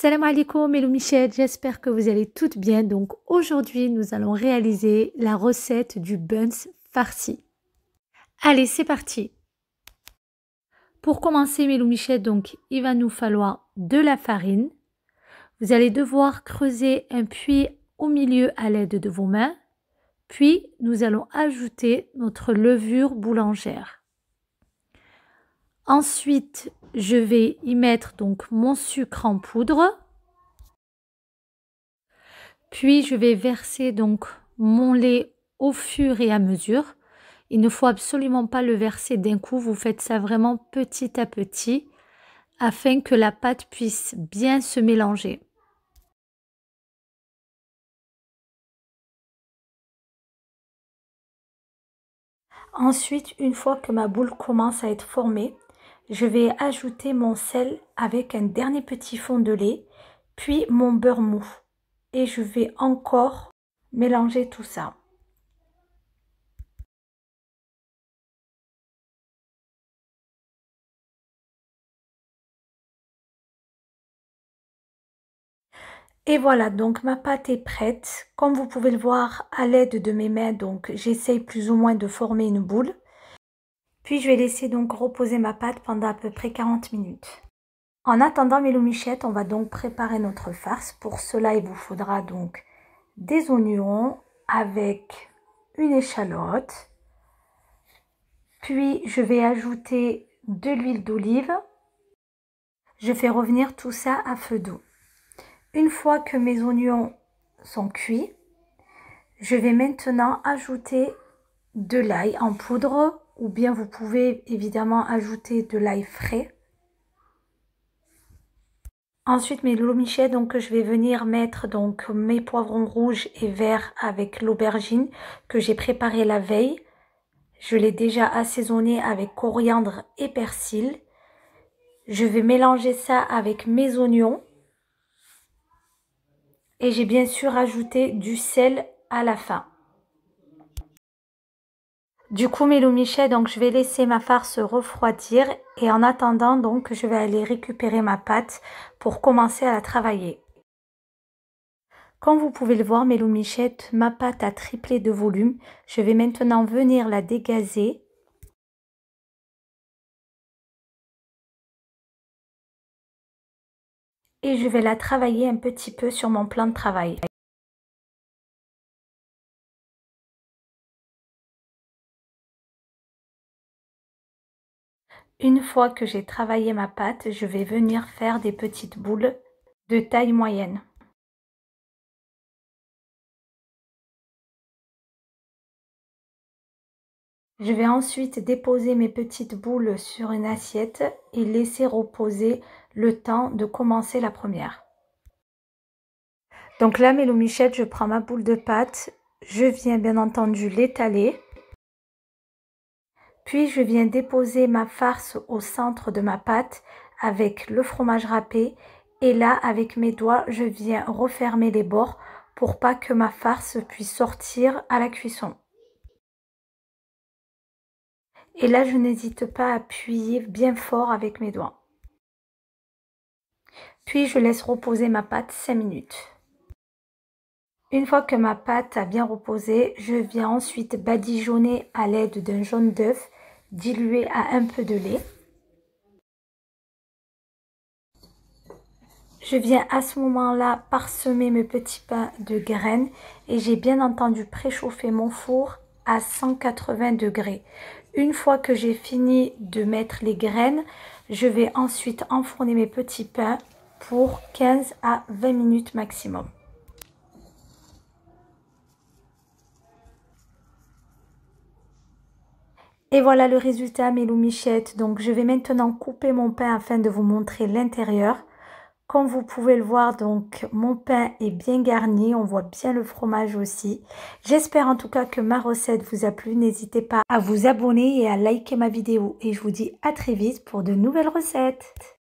Salam alaikum Melou Michel, j'espère que vous allez toutes bien. Donc aujourd'hui, nous allons réaliser la recette du buns farsi Allez, c'est parti Pour commencer Melou Michel, donc il va nous falloir de la farine. Vous allez devoir creuser un puits au milieu à l'aide de vos mains. Puis nous allons ajouter notre levure boulangère. Ensuite, je vais y mettre donc mon sucre en poudre. Puis je vais verser donc mon lait au fur et à mesure. Il ne faut absolument pas le verser d'un coup, vous faites ça vraiment petit à petit afin que la pâte puisse bien se mélanger. Ensuite, une fois que ma boule commence à être formée, je vais ajouter mon sel avec un dernier petit fond de lait, puis mon beurre mou. Et je vais encore mélanger tout ça. Et voilà, donc ma pâte est prête. Comme vous pouvez le voir à l'aide de mes mains, donc j'essaye plus ou moins de former une boule. Puis je vais laisser donc reposer ma pâte pendant à peu près 40 minutes. En attendant mes loumichettes, on va donc préparer notre farce. Pour cela, il vous faudra donc des oignons avec une échalote. Puis je vais ajouter de l'huile d'olive. Je fais revenir tout ça à feu doux. Une fois que mes oignons sont cuits, je vais maintenant ajouter de l'ail en poudre ou bien vous pouvez évidemment ajouter de l'ail frais. Ensuite mes lomichets, donc je vais venir mettre donc mes poivrons rouges et verts avec l'aubergine que j'ai préparée la veille. Je l'ai déjà assaisonné avec coriandre et persil. Je vais mélanger ça avec mes oignons. Et j'ai bien sûr ajouté du sel à la fin. Du coup, mes loups donc je vais laisser ma farce refroidir et en attendant, donc, je vais aller récupérer ma pâte pour commencer à la travailler. Comme vous pouvez le voir, mes Michette, ma pâte a triplé de volume. Je vais maintenant venir la dégazer et je vais la travailler un petit peu sur mon plan de travail. Une fois que j'ai travaillé ma pâte, je vais venir faire des petites boules de taille moyenne. Je vais ensuite déposer mes petites boules sur une assiette et laisser reposer le temps de commencer la première. Donc là, mes michette, je prends ma boule de pâte, je viens bien entendu l'étaler puis je viens déposer ma farce au centre de ma pâte avec le fromage râpé et là avec mes doigts je viens refermer les bords pour pas que ma farce puisse sortir à la cuisson. Et là je n'hésite pas à appuyer bien fort avec mes doigts. Puis je laisse reposer ma pâte 5 minutes. Une fois que ma pâte a bien reposé, je viens ensuite badigeonner à l'aide d'un jaune d'œuf dilué à un peu de lait. Je viens à ce moment-là parsemer mes petits pains de graines et j'ai bien entendu préchauffer mon four à 180 degrés. Une fois que j'ai fini de mettre les graines, je vais ensuite enfourner mes petits pains pour 15 à 20 minutes maximum. Et voilà le résultat mes loups-michettes. Donc je vais maintenant couper mon pain afin de vous montrer l'intérieur. Comme vous pouvez le voir, donc mon pain est bien garni, on voit bien le fromage aussi. J'espère en tout cas que ma recette vous a plu. N'hésitez pas à vous abonner et à liker ma vidéo. Et je vous dis à très vite pour de nouvelles recettes.